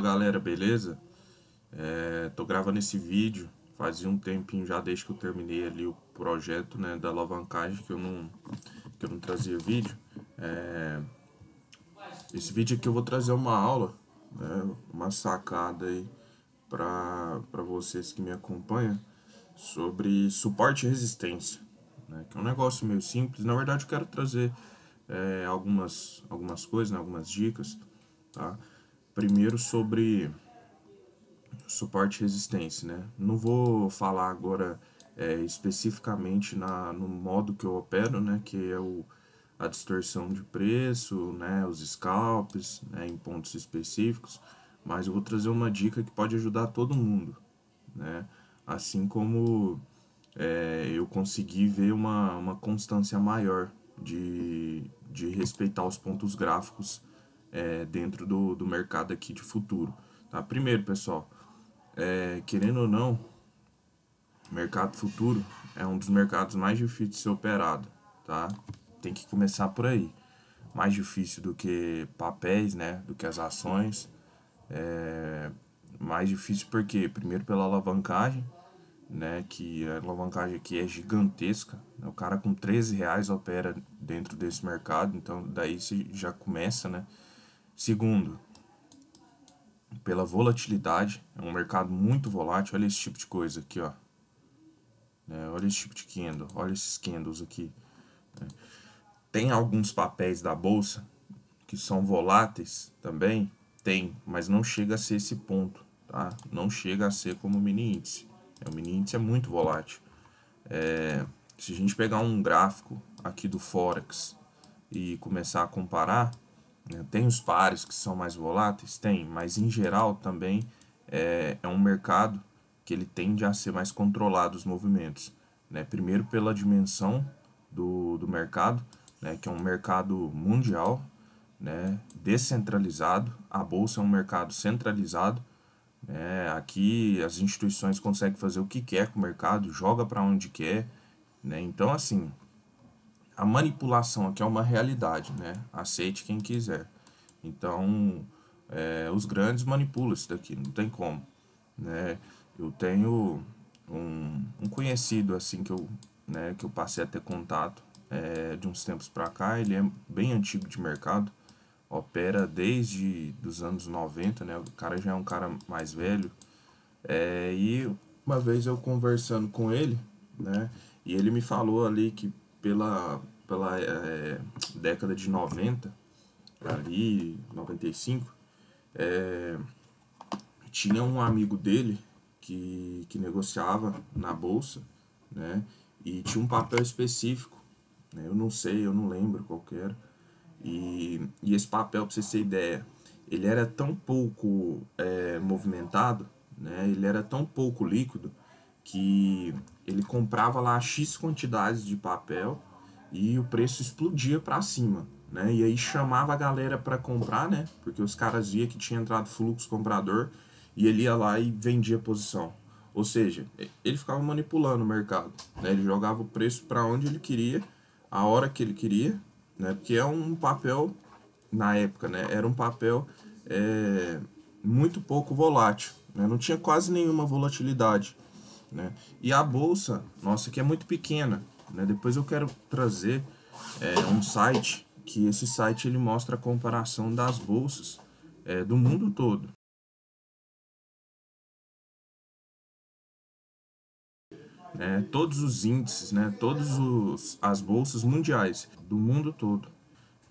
galera, beleza? É, tô gravando esse vídeo, fazia um tempinho já desde que eu terminei ali o projeto né, da alavancagem que eu não, que eu não trazia vídeo. É, esse vídeo aqui eu vou trazer uma aula, né, uma sacada aí para vocês que me acompanham sobre suporte e resistência, né, que é um negócio meio simples. Na verdade eu quero trazer é, algumas, algumas coisas, né, algumas dicas, tá? Primeiro sobre suporte e resistência, né? Não vou falar agora é, especificamente na, no modo que eu opero, né? Que é o, a distorção de preço, né? Os scalps né? em pontos específicos, mas eu vou trazer uma dica que pode ajudar todo mundo, né? Assim como é, eu consegui ver uma, uma constância maior de, de respeitar os pontos gráficos é, dentro do, do mercado aqui de futuro. Tá? Primeiro, pessoal, é, querendo ou não, mercado futuro é um dos mercados mais difíceis de ser operado. Tá? Tem que começar por aí. Mais difícil do que papéis, né? do que as ações. É, mais difícil porque, primeiro, pela alavancagem, né, que a alavancagem aqui é gigantesca. Né, o cara com 13 reais opera dentro desse mercado, então daí você já começa, né? Segundo, pela volatilidade, é um mercado muito volátil. Olha esse tipo de coisa aqui, ó. É, olha esse tipo de candle, olha esses candles aqui. É. Tem alguns papéis da bolsa que são voláteis também, tem, mas não chega a ser esse ponto, tá? Não chega a ser como o mini índice. É, o mini índice é muito volátil. É, se a gente pegar um gráfico aqui do Forex e começar a comparar, né? Tem os pares que são mais voláteis? Tem, mas em geral também é, é um mercado que ele tende a ser mais controlado os movimentos. Né? Primeiro pela dimensão do, do mercado, né? que é um mercado mundial, né? descentralizado. A Bolsa é um mercado centralizado. Né? Aqui as instituições conseguem fazer o que quer com o mercado, joga para onde quer. Né? Então, assim, a manipulação aqui é uma realidade, né? Aceite quem quiser. Então, é, os grandes manipulam isso daqui, não tem como, né? Eu tenho um, um conhecido assim que eu, né, que eu passei a ter contato é, de uns tempos para cá, ele é bem antigo de mercado, opera desde os anos 90, né? O cara já é um cara mais velho. É, e uma vez eu conversando com ele, né? E ele me falou ali que pela pela é, década de 90, ali, 95, é, eh, tinha um amigo dele que, que negociava na bolsa, né? E tinha um papel específico, né, eu não sei, eu não lembro qual era. E, e esse papel, para vocês terem ideia, ele era tão pouco é, movimentado, né? Ele era tão pouco líquido que ele comprava lá X quantidades de papel e o preço explodia para cima, né? E aí chamava a galera para comprar, né? Porque os caras via que tinha entrado fluxo comprador e ele ia lá e vendia a posição. Ou seja, ele ficava manipulando o mercado, né? Ele jogava o preço para onde ele queria, a hora que ele queria, né? Porque é um papel na época, né? Era um papel é, muito pouco volátil, né? Não tinha quase nenhuma volatilidade, né? E a bolsa, nossa, que é muito pequena, né? Depois eu quero trazer é, um site que esse site ele mostra a comparação das bolsas é, do mundo todo. Né? Todos os índices, né? todas as bolsas mundiais do mundo todo.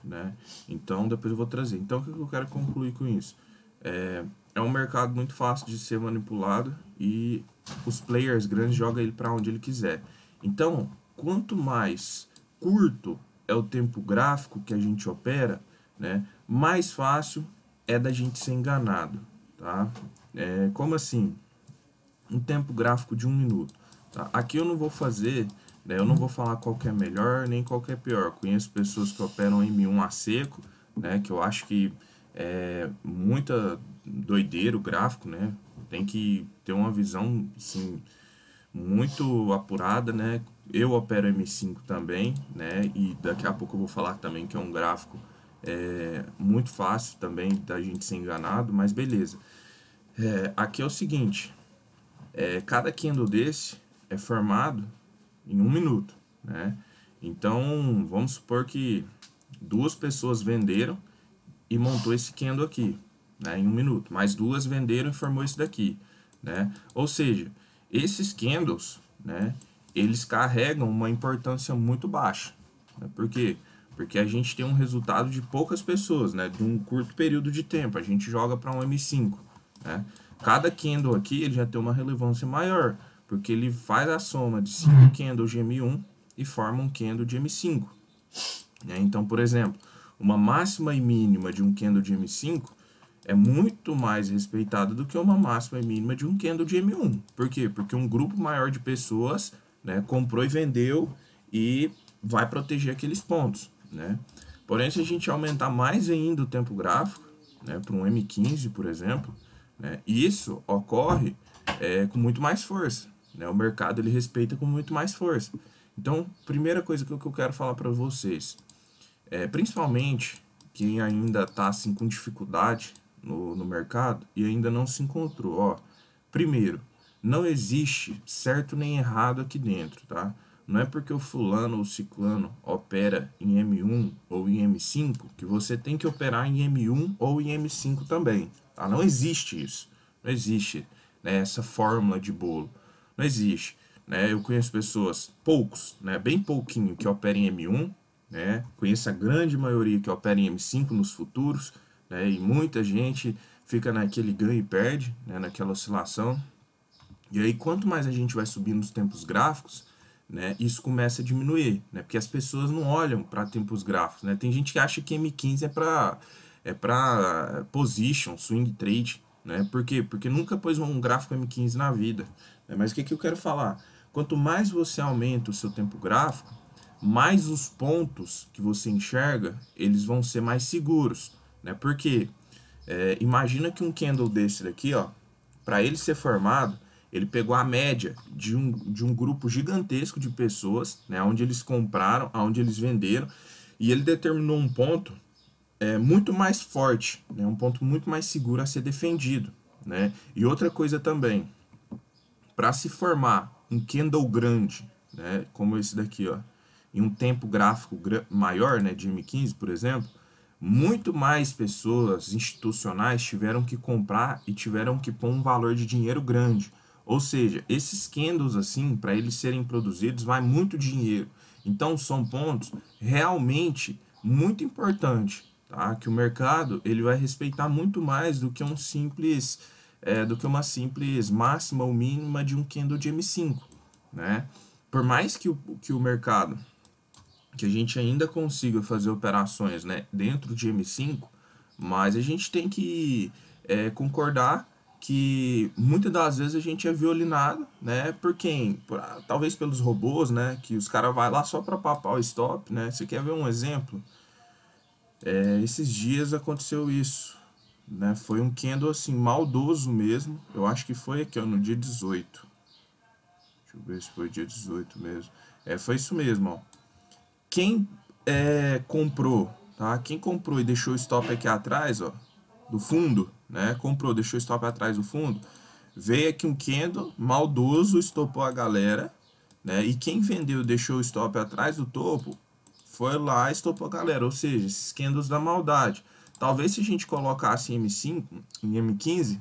Né? Então depois eu vou trazer. Então o que eu quero concluir com isso? É, é um mercado muito fácil de ser manipulado e os players grandes jogam ele para onde ele quiser. Então, quanto mais curto é o tempo gráfico que a gente opera, né, mais fácil é da gente ser enganado, tá? É, como assim? Um tempo gráfico de um minuto. Tá? Aqui eu não vou fazer, né, eu não vou falar qual que é melhor nem qual que é pior. Conheço pessoas que operam M1 a seco, né, que eu acho que é muita doideira o gráfico, né? Tem que ter uma visão, assim, muito apurada, né? Eu opero M5 também, né? E daqui a pouco eu vou falar também que é um gráfico é, muito fácil também da gente ser enganado, mas beleza. É, aqui é o seguinte, é, cada candle desse é formado em um minuto, né? Então, vamos supor que duas pessoas venderam e montou esse candle aqui, né, em um minuto. Mais duas venderam e formou esse daqui, né? Ou seja, esses candles, né, eles carregam uma importância muito baixa. Né? Por quê? Porque a gente tem um resultado de poucas pessoas, né? de um curto período de tempo. A gente joga para um M5. Né? Cada candle aqui ele já tem uma relevância maior, porque ele faz a soma de 5 candles uhum. de M1 e forma um candle de M5. Né? Então, por exemplo, uma máxima e mínima de um candle de M5 é muito mais respeitada do que uma máxima e mínima de um candle de M1. Por quê? Porque um grupo maior de pessoas né? comprou e vendeu e vai proteger aqueles pontos. Né? Porém, se a gente aumentar mais ainda o tempo gráfico, né, para um M15, por exemplo, né, isso ocorre é, com muito mais força. Né? O mercado ele respeita com muito mais força. Então, primeira coisa que eu, quero falar para vocês, é, principalmente quem ainda está assim, com dificuldade no, no mercado e ainda não se encontrou, ó, primeiro, não existe certo nem errado aqui dentro, tá? Não é porque o fulano ou ciclano opera em M1 ou em M5 que você tem que operar em M1 ou em M5 também, tá? Não existe isso. Não existe né, essa fórmula de bolo. Não existe. Né? Eu conheço pessoas, poucos, né, bem pouquinho, que operam em M1, né? Conheço a grande maioria que opera em M5 nos futuros, né? E muita gente fica naquele ganho e perde, né? naquela oscilação, e aí, quanto mais a gente vai subindo os tempos gráficos, né, isso começa a diminuir, né, porque as pessoas não olham para tempos gráficos. Né? Tem gente que acha que M15 é para é para position, swing trade. Né? Por quê? Porque nunca pôs um gráfico M15 na vida. Né? Mas o que, que eu quero falar? Quanto mais você aumenta o seu tempo gráfico, mais os pontos que você enxerga, eles vão ser mais seguros. Né? Porque é, imagina que um candle desse daqui, ó, para ele ser formado, ele pegou a média de um, de um grupo gigantesco de pessoas, né, onde eles compraram, aonde eles venderam, e ele determinou um ponto é, muito mais forte, né, um ponto muito mais seguro a ser defendido. Né? E outra coisa também, para se formar um candle grande, né, como esse daqui, ó, em um tempo gráfico maior, né, de M15, por exemplo, muito mais pessoas institucionais tiveram que comprar e tiveram que pôr um valor de dinheiro grande. Ou seja, esses candles assim, para eles serem produzidos, vai muito dinheiro. Então são pontos realmente muito importantes, tá? Que o mercado ele vai respeitar muito mais do que um simples, é, do que uma simples máxima ou mínima de um candle de M5, né? Por mais que o, que o mercado, que a gente ainda consiga fazer operações, né, dentro de M5, mas a gente tem que é, concordar que muitas das vezes a gente é violinado, né? Por quem? Por, ah, talvez pelos robôs, né? Que os caras vai lá só para papar o stop, né? Você quer ver um exemplo? É, esses dias aconteceu isso, né? Foi um candle assim maldoso mesmo. Eu acho que foi aqui, ó, no dia 18. Deixa eu ver se foi dia 18 mesmo. É, foi isso mesmo, ó. Quem é, comprou, tá? Quem comprou e deixou o stop aqui atrás, ó, do fundo, né? Comprou, deixou o stop atrás do fundo. Veio aqui um candle maldoso, estopou a galera, né? E quem vendeu, deixou o stop atrás do topo, foi lá e estopou a galera, ou seja, esses candles da maldade. Talvez se a gente colocasse em M5, em M15,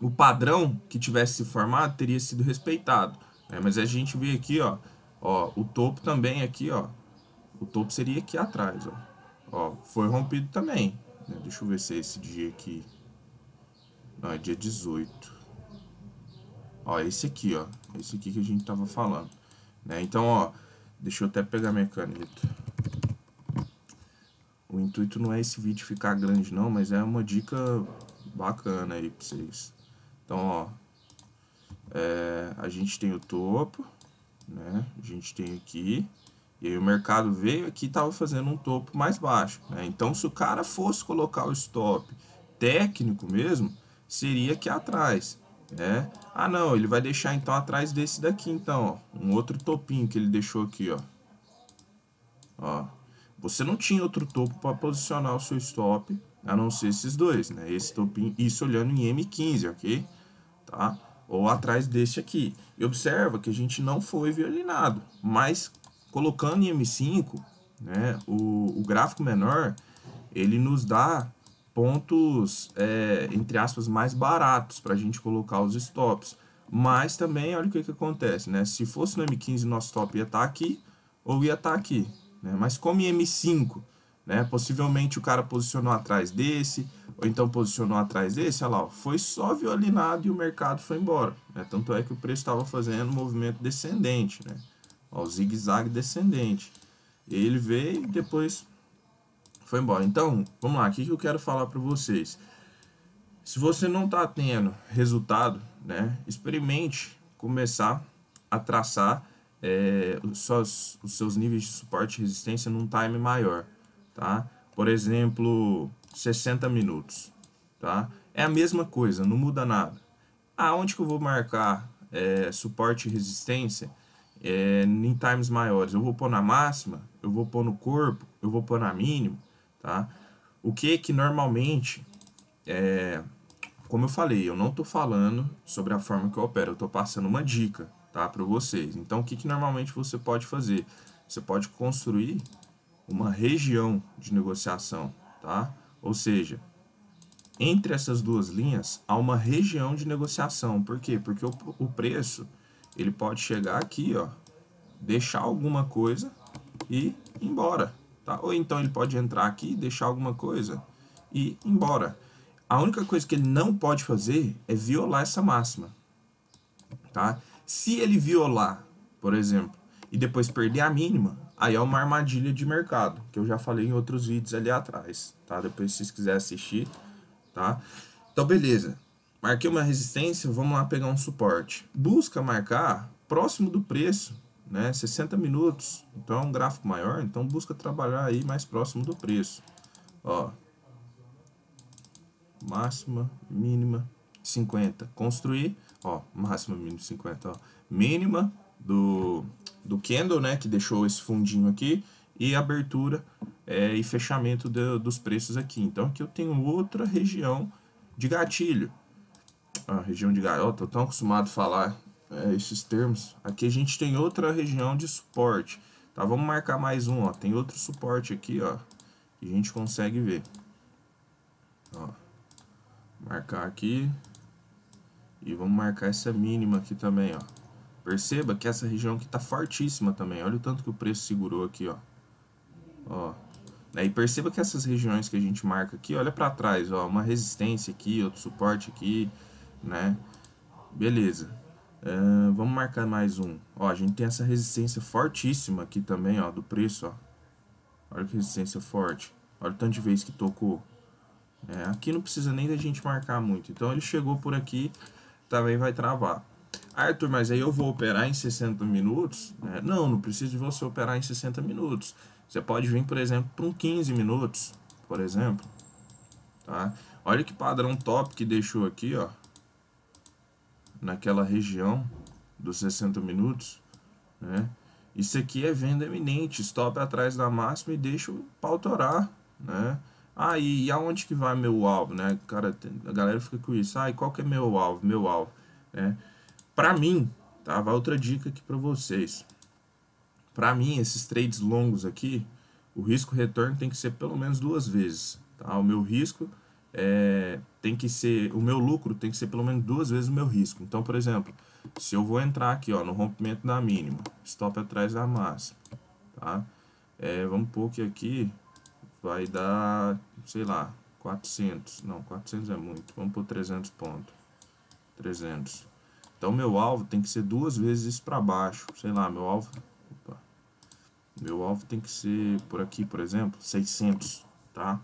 o padrão que tivesse se formado teria sido respeitado. Né? Mas a gente vê aqui, ó, ó, o topo também aqui, ó. O topo seria aqui atrás, ó. Ó, foi rompido também. Né? Deixa eu ver se é esse dia aqui. Não, é dia 18. Ó, esse aqui, ó. Esse aqui que a gente tava falando. Né? Então, ó, deixa eu até pegar minha caneta. O intuito não é esse vídeo ficar grande não, mas é uma dica bacana aí pra vocês. Então, ó, é, a gente tem o topo, né? A gente tem aqui, e aí o mercado veio aqui e estava fazendo um topo mais baixo. Né? Então, se o cara fosse colocar o stop técnico mesmo, seria aqui atrás. Né? Ah, não, ele vai deixar então atrás desse daqui, então, ó, um outro topinho que ele deixou aqui, ó. Ó, você não tinha outro topo para posicionar o seu stop, a não ser esses dois, né? Esse topinho, isso olhando em M15, ok? Tá? Ou atrás desse aqui. E observa que a gente não foi violinado, mas colocando em M5, né, o, o gráfico menor, ele nos dá pontos, é, entre aspas, mais baratos para a gente colocar os stops. Mas também, olha o que, que acontece, né? Se fosse no M15, nosso stop ia estar tá aqui ou ia estar tá aqui, né? Mas como em M5, né? Possivelmente o cara posicionou atrás desse, ou então posicionou atrás desse, olha lá, ó, foi só violinado e o mercado foi embora, né? Tanto é que o preço estava fazendo um movimento descendente, né? Ó, o zigue-zague descendente. Ele veio e depois foi embora. Então, vamos lá, o que, que eu quero falar para vocês? Se você não está tendo resultado, né, experimente começar a traçar é, os, seus, os seus níveis de suporte e resistência num time maior, tá? Por exemplo, 60 minutos, tá? É a mesma coisa, não muda nada. Aonde que eu vou marcar é, suporte e resistência? é, em times maiores. Eu vou pôr na máxima, eu vou pôr no corpo, eu vou pôr na mínima, tá? O que que normalmente, é, como eu falei, eu não estou falando sobre a forma que eu opero, eu estou passando uma dica, tá, para vocês. Então, o que que normalmente você pode fazer? Você pode construir uma região de negociação, tá? Ou seja, entre essas duas linhas há uma região de negociação. Por quê? Porque o, o preço ele pode chegar aqui, ó, deixar alguma coisa e ir embora, tá? Ou então ele pode entrar aqui, deixar alguma coisa e ir embora. A única coisa que ele não pode fazer é violar essa máxima, tá? Se ele violar, por exemplo, e depois perder a mínima, aí é uma armadilha de mercado, que eu já falei em outros vídeos ali atrás, tá? Depois se vocês quiserem assistir, tá? Então, beleza. Marquei uma resistência, vamos lá pegar um suporte. Busca marcar próximo do preço, né? 60 minutos. Então é um gráfico maior, então busca trabalhar aí mais próximo do preço. Ó. Máxima, mínima, 50. Construir, ó, máxima, mínima 50, ó. Mínima do do candle, né, que deixou esse fundinho aqui e abertura é, e fechamento de, dos preços aqui. Então aqui eu tenho outra região de gatilho a região de estou tão acostumado a falar é, esses termos. Aqui a gente tem outra região de suporte. Tá, vamos marcar mais um, ó. Tem outro suporte aqui, ó. Que a gente consegue ver. Ó. Marcar aqui. E vamos marcar essa mínima aqui também, ó. Perceba que essa região aqui tá fortíssima também. Olha o tanto que o preço segurou aqui, ó. Ó. Daí né, perceba que essas regiões que a gente marca aqui, olha para trás, ó. Uma resistência aqui, outro suporte aqui né? Beleza. Uh, vamos marcar mais um. Ó, a gente tem essa resistência fortíssima aqui também, ó, do preço, ó. Olha que resistência forte. Olha o tanto de vez que tocou. É, aqui não precisa nem da gente marcar muito. Então ele chegou por aqui, também vai travar. Arthur, mas aí eu vou operar em 60 minutos? É, não, não precisa de você operar em 60 minutos. Você pode vir, por exemplo, para um 15 minutos, por exemplo. Tá? Olha que padrão top que deixou aqui, ó naquela região dos 60 minutos, né? Isso aqui é venda eminente, stop atrás da máxima e deixa o pau torar, né? Aí, ah, e aonde que vai meu alvo, né? Cara, a galera fica com isso. Ah, e qual que é meu alvo? Meu alvo, né? Para mim, tá? Vai outra dica aqui para vocês. Para mim, esses trades longos aqui, o risco retorno tem que ser pelo menos duas vezes, tá? O meu risco é, tem que ser o meu lucro tem que ser pelo menos duas vezes o meu risco. Então, por exemplo, se eu vou entrar aqui ó, no rompimento da mínima, stop atrás da massa tá? É, vamos pôr que aqui vai dar, sei lá, 400. Não, 400 é muito. Vamos por 300 pontos. 300. Então, meu alvo tem que ser duas vezes isso para baixo. Sei lá, meu alvo... Opa, meu alvo tem que ser por aqui, por exemplo, 600, Tá?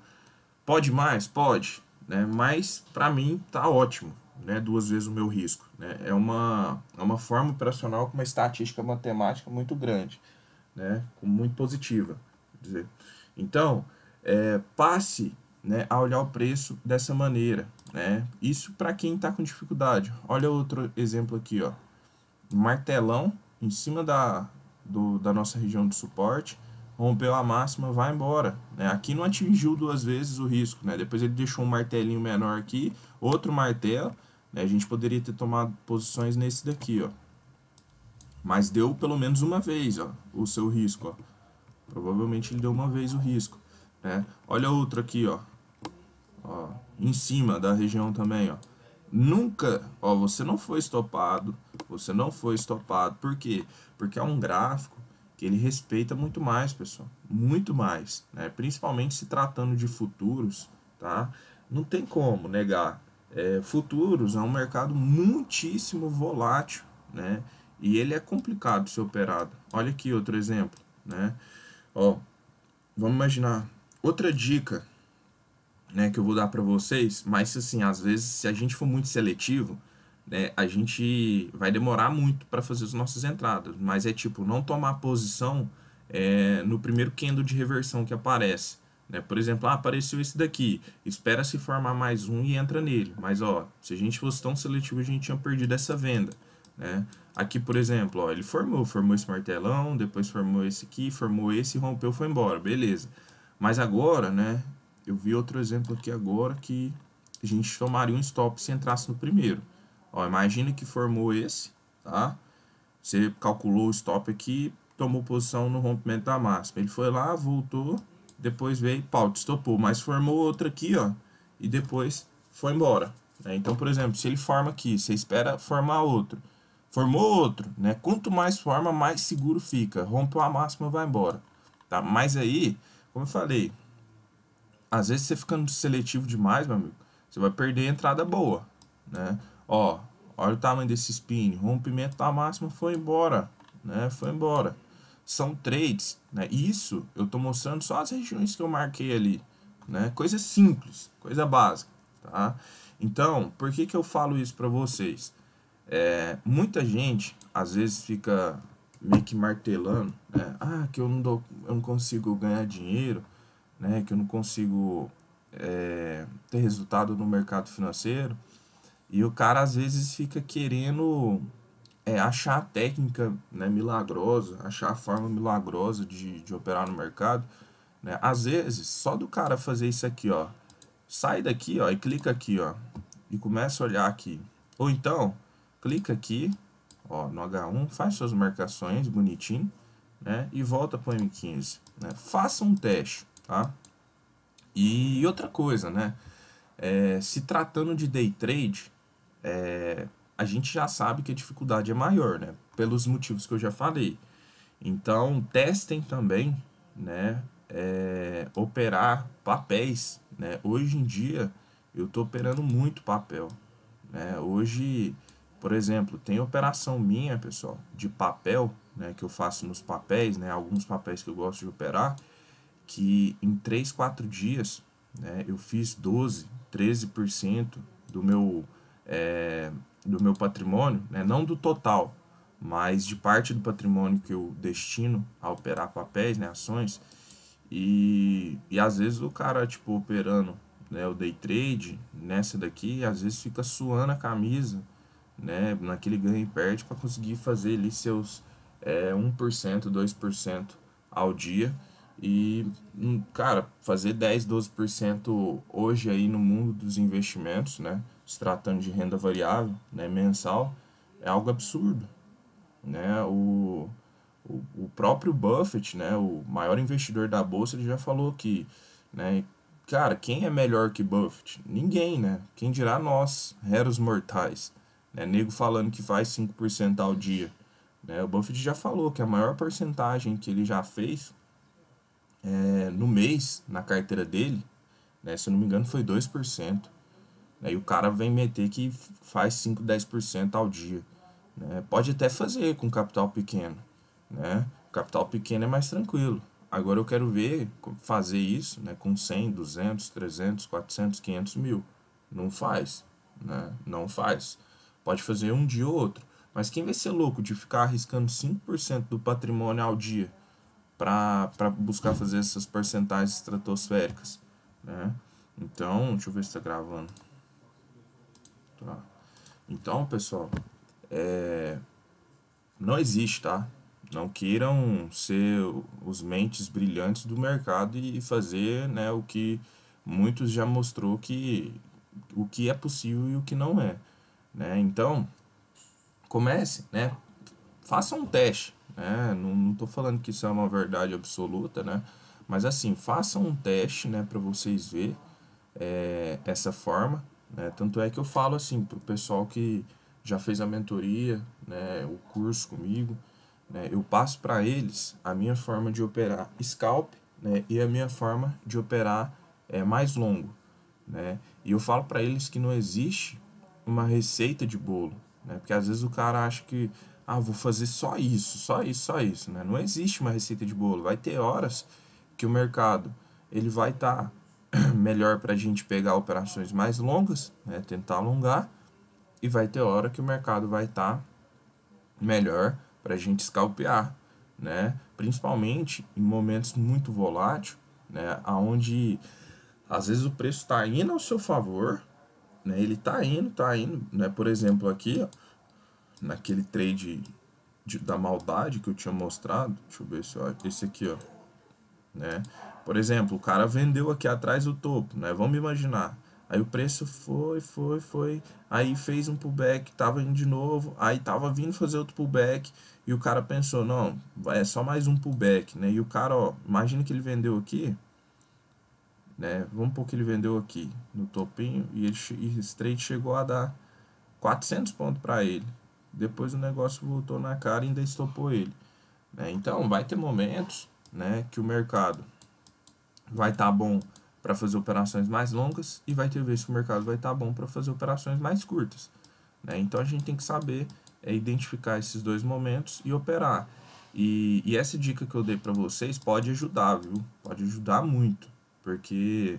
Pode mais? Pode. Né? Mas, para mim, tá ótimo. Né? Duas vezes o meu risco. Né? É, uma, é uma forma operacional com uma estatística matemática muito grande. Né? Muito positiva. Dizer. Então, é, passe né, a olhar o preço dessa maneira. Né? Isso para quem está com dificuldade. Olha outro exemplo aqui. Ó. Martelão em cima da, do, da nossa região de suporte rompeu a máxima, vai embora. Né? Aqui não atingiu duas vezes o risco, né? depois ele deixou um martelinho menor aqui, outro martelo, né? a gente poderia ter tomado posições nesse daqui, ó. mas deu pelo menos uma vez ó, o seu risco, ó. provavelmente ele deu uma vez o risco. Né? Olha outro aqui, ó. ó, em cima da região também, ó. Nunca, ó, você não foi estopado, você não foi estopado, por quê? Porque é um gráfico que ele respeita muito mais, pessoal, muito mais, né? Principalmente se tratando de futuros, tá? Não tem como negar. É, futuros é um mercado muitíssimo volátil, né? E ele é complicado de ser operado. Olha aqui outro exemplo, né? Ó, vamos imaginar outra dica, né, que eu vou dar para vocês, mas assim, às vezes se a gente for muito seletivo, né, a gente vai demorar muito para fazer as nossas entradas, mas é tipo não tomar posição é, no primeiro candle de reversão que aparece. Né? Por exemplo, ah, apareceu esse daqui, espera se formar mais um e entra nele. Mas ó, se a gente fosse tão seletivo, a gente tinha perdido essa venda. Né? Aqui, por exemplo, ó, ele formou, formou esse martelão, depois formou esse aqui, formou esse, rompeu, foi embora, beleza. Mas agora, né, eu vi outro exemplo aqui agora que a gente tomaria um stop se entrasse no primeiro. Ó, imagina que formou esse, tá? Você calculou o stop aqui, tomou posição no rompimento da máxima. Ele foi lá, voltou, depois veio, pau, estopou, mas formou outra aqui, ó, e depois foi embora. Né? Então, por exemplo, se ele forma aqui, você espera formar outro. Formou outro, né? Quanto mais forma, mais seguro fica. Rompeu a máxima, vai embora. Tá? Mas aí, como eu falei, às vezes você ficando seletivo demais, meu amigo, você vai perder a entrada boa, né? Ó, olha o tamanho desse spin. Rompimento da máxima foi embora, né? Foi embora. São trades, né? Isso eu tô mostrando só as regiões que eu marquei ali, né? Coisa simples, coisa básica, tá? Então, por que que eu falo isso para vocês? É, muita gente às vezes fica meio que martelando, né? Ah, que eu não dou, eu não consigo ganhar dinheiro, né? Que eu não consigo é, ter resultado no mercado financeiro. E o cara às vezes fica querendo é, achar a técnica né, milagrosa, achar a forma milagrosa de, de operar no mercado. Né? Às vezes, só do cara fazer isso aqui, ó. Sai daqui, ó, e clica aqui, ó. E começa a olhar aqui. Ou então, clica aqui, ó, no H1, faz suas marcações bonitinho, né? E volta para o M15, né? Faça um teste, tá? E outra coisa, né? É, se tratando de day trade, é, a gente já sabe que a dificuldade é maior, né? Pelos motivos que eu já falei. Então, testem também, né? É, operar papéis, né? Hoje em dia, eu estou operando muito papel, né? Hoje, por exemplo, tem operação minha, pessoal, de papel, né? Que eu faço nos papéis, né? Alguns papéis que eu gosto de operar, que em 3, 4 dias, né? Eu fiz 12, 13% do meu é, do meu patrimônio, né, não do total, mas de parte do patrimônio que eu destino a operar papéis, né, ações, e, e às vezes o cara, tipo, operando né, o day trade nessa daqui, às vezes fica suando a camisa, né, naquele ganho e perde para conseguir fazer ali seus é, 1%, 2% ao dia. E, hum, cara, fazer 10, 12% hoje aí no mundo dos investimentos, né? se tratando de renda variável, né, mensal, é algo absurdo. Né? O, o, o, próprio Buffett, né, o maior investidor da bolsa, ele já falou que, né, cara, quem é melhor que Buffett? Ninguém, né? Quem dirá nós, heros mortais? Né? Nego falando que faz 5% ao dia. Né? O Buffett já falou que a maior porcentagem que ele já fez é, no mês, na carteira dele, né, se eu não me engano, foi 2%. Aí né? o cara vem meter que faz 5, 10% ao dia. Né? Pode até fazer com capital pequeno. Né? capital pequeno é mais tranquilo. Agora eu quero ver fazer isso né, com 100, 200, 300, 400, 500 mil. Não faz. Né? Não faz. Pode fazer um dia ou outro. Mas quem vai ser louco de ficar arriscando 5% do patrimônio ao dia para buscar fazer essas porcentagens estratosféricas? Né? Então, deixa eu ver se está gravando. Tá? Então, pessoal, é... não existe, tá? Não queiram ser os mentes brilhantes do mercado e fazer né, o que muitos já mostrou que o que é possível e o que não é. Né? Então, comece, né? faça um teste. Né? Não estou falando que isso é uma verdade absoluta, né? mas assim, faça um teste né, para vocês ver é, essa forma né? Tanto é que eu falo assim para o pessoal que já fez a mentoria, né, o curso comigo, né, eu passo para eles a minha forma de operar scalp né, e a minha forma de operar é, mais longo. Né? E eu falo para eles que não existe uma receita de bolo, né? porque às vezes o cara acha que ah, vou fazer só isso, só isso, só isso. Né? Não existe uma receita de bolo. Vai ter horas que o mercado ele vai estar tá melhor para a gente pegar operações mais longas, né, tentar alongar, e vai ter hora que o mercado vai estar tá melhor para a gente scalpear, né? principalmente em momentos muito volátil, né, onde às vezes o preço está indo ao seu favor, né, ele está indo, está indo, né, por exemplo aqui, ó, naquele trade de, da maldade que eu tinha mostrado, deixa eu ver se eu, esse aqui, ó, né, por exemplo, o cara vendeu aqui atrás do topo, né? Vamos imaginar. Aí o preço foi, foi, foi. Aí fez um pullback, tava indo de novo. Aí tava vindo fazer outro pullback. E o cara pensou, não, é só mais um pullback, né? E o cara, ó, imagina que ele vendeu aqui. Né? Vamos por que ele vendeu aqui no topinho. E, ele, e esse trade chegou a dar 400 pontos para ele. Depois o negócio voltou na cara e ainda estopou ele. Né? Então vai ter momentos né, que o mercado vai estar tá bom para fazer operações mais longas e vai ter vezes que o mercado vai estar tá bom para fazer operações mais curtas. Né? Então a gente tem que saber é, identificar esses dois momentos e operar. E, e essa dica que eu dei para vocês pode ajudar, viu? Pode ajudar muito, porque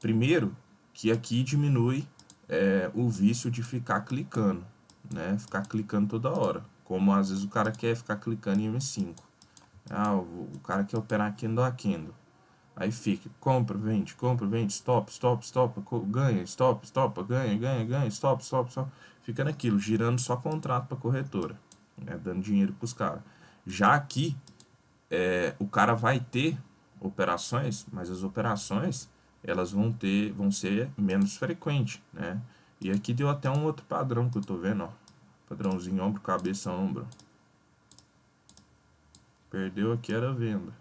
primeiro que aqui diminui é, o vício de ficar clicando, né? Ficar clicando toda hora, como às vezes o cara quer ficar clicando em M5. Ah, o, o cara quer operar Kendo a Kendo. Aí fica, compra, vende, compra, vende, stop, stop, stop, ganha, stop, stop, ganha, ganha, ganha, stop, stop, stop. Fica naquilo, girando só contrato para corretora, né? dando dinheiro para os caras. Já aqui, é, o cara vai ter operações, mas as operações elas vão ter, vão ser menos frequentes, né? E aqui deu até um outro padrão que eu tô vendo, ó. Padrãozinho ombro, cabeça, ombro. Perdeu aqui era venda.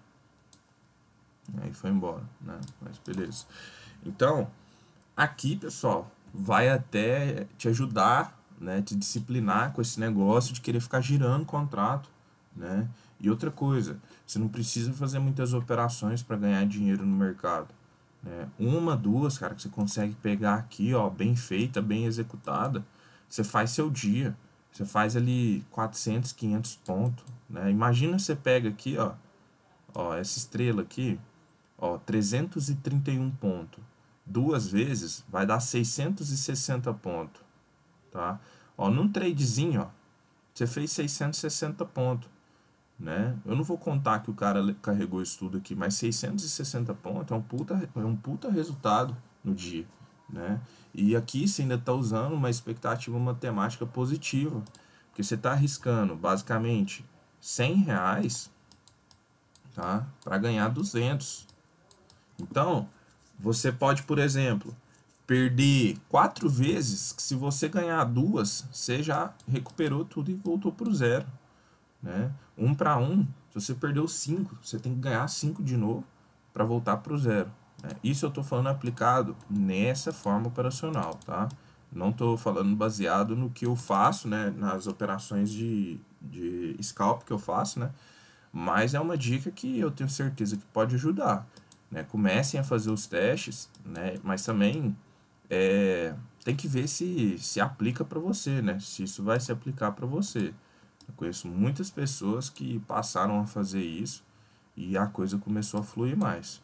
Aí foi embora, né? Mas beleza. Então, aqui, pessoal, vai até te ajudar, né? Te disciplinar com esse negócio de querer ficar girando contrato, né? E outra coisa, você não precisa fazer muitas operações para ganhar dinheiro no mercado. Né? Uma, duas, cara, que você consegue pegar aqui, ó, bem feita, bem executada, você faz seu dia. Você faz ali 400, 500 pontos, né? Imagina você pega aqui, ó, ó, essa estrela aqui, Ó, 331 pontos. Duas vezes vai dar 660 pontos. Tá? Ó, num tradezinho, ó, você fez 660 pontos. Né? Eu não vou contar que o cara carregou isso tudo aqui, mas 660 pontos é um puta, é um puta resultado no dia. Né? E aqui você ainda está usando uma expectativa matemática positiva, porque você está arriscando basicamente 100 reais tá? para ganhar 200. Então, você pode, por exemplo, perder quatro vezes, que se você ganhar duas, você já recuperou tudo e voltou para o zero. Né? Um para um, se você perdeu cinco, você tem que ganhar cinco de novo para voltar para o zero. Né? Isso eu estou falando aplicado nessa forma operacional, tá? Não estou falando baseado no que eu faço, né? Nas operações de, de scalp que eu faço, né? Mas é uma dica que eu tenho certeza que pode ajudar. Né? Comecem a fazer os testes, né? mas também é, tem que ver se se aplica para você, né? se isso vai se aplicar para você. Eu conheço muitas pessoas que passaram a fazer isso e a coisa começou a fluir mais,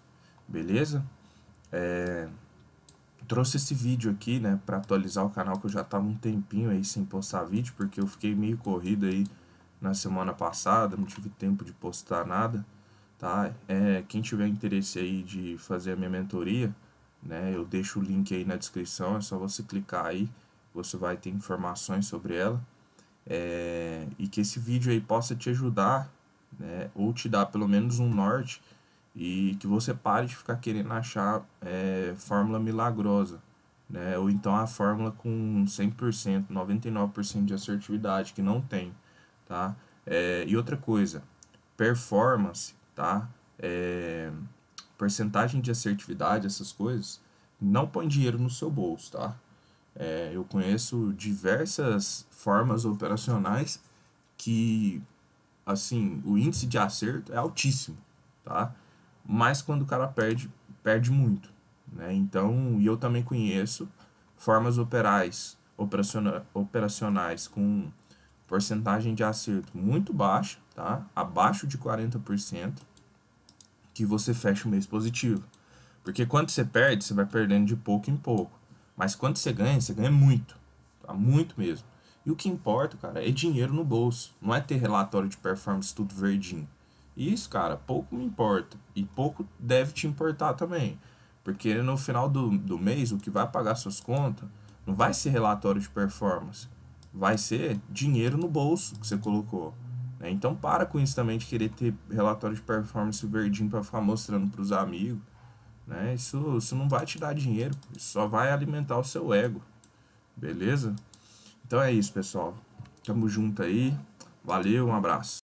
beleza? É, trouxe esse vídeo aqui, né, para atualizar o canal que eu já tava um tempinho aí sem postar vídeo, porque eu fiquei meio corrido aí na semana passada, não tive tempo de postar nada tá? É, quem tiver interesse aí de fazer a minha mentoria, né? Eu deixo o link aí na descrição, é só você clicar aí, você vai ter informações sobre ela. É, e que esse vídeo aí possa te ajudar, né? Ou te dar pelo menos um norte e que você pare de ficar querendo achar é, fórmula milagrosa, né? Ou então a fórmula com 100%, 99% de assertividade, que não tem, tá? É, e outra coisa, performance tá? É, percentagem de assertividade, essas coisas, não põe dinheiro no seu bolso, tá? É, eu conheço diversas formas operacionais que, assim, o índice de acerto é altíssimo, tá? Mas quando o cara perde, perde muito, né? Então, e eu também conheço formas operais, operaciona, operacionais com porcentagem de acerto muito baixa, tá? abaixo de 40%, que você fecha o mês positivo. Porque quando você perde, você vai perdendo de pouco em pouco. Mas quando você ganha, você ganha muito. Tá? Muito mesmo. E o que importa, cara, é dinheiro no bolso. Não é ter relatório de performance tudo verdinho. isso, cara, pouco me importa. E pouco deve te importar também. Porque no final do, do mês, o que vai pagar suas contas não vai ser relatório de performance vai ser dinheiro no bolso que você colocou. Né? Então para com isso também de querer ter relatório de performance verdinho para ficar mostrando para os amigos. Né? Isso, isso não vai te dar dinheiro, isso só vai alimentar o seu ego. Beleza? Então é isso, pessoal. Tamo junto aí. Valeu, um abraço.